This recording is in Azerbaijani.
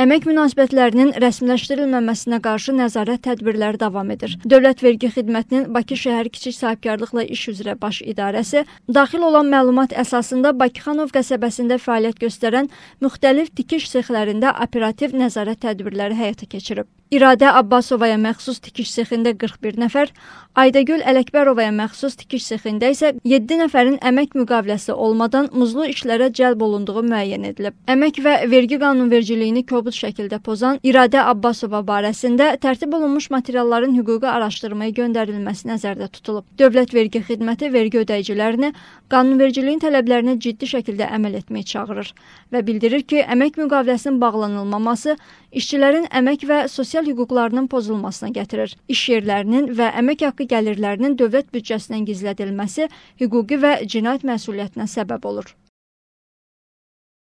Əmək münasibətlərinin rəsmiləşdirilməməsinə qarşı nəzarət tədbirləri davam edir. Dövlət Vergi Xidmətinin Bakı şəhər kiçik sahibkarlıqla iş üzrə baş idarəsi daxil olan məlumat əsasında Bakıxanov qəsəbəsində fəaliyyət göstərən müxtəlif tikiş sexlərində operativ nəzarət tədbirləri həyata keçirib. İradə Abbasovaya məxsus tikiş sexində 41 nəfər, Aydagül Ələkbərovaya məxsus tikiş sexində isə 7 nəfərin əmək müqaviləsi olmadan muzlu işlərə cəlb olunduğu müəyyən edilib. Əmək və vergi qanunvericiliyini kobud şəkildə pozan İradə Abbasova barəsində tərtib olunmuş materialların hüquqi araşdırmaya göndərilməsi nəzərdə tutulub. Dövlət Vergi Xidməti vergi ödəyicilərini qanunvericiliyin tələblərinə ciddi şəkildə əməl etməyə çağırır və bildirir ki, əmək müqaviləsinin bağlanılmaması işçilərin əmək və sosial əvəzəl hüquqlarının pozulmasına gətirir. İş yerlərinin və əmək haqqı gəlirlərinin dövlət büdcəsindən gizlədilməsi hüquqi və cinayət məsuliyyətinə səbəb olur.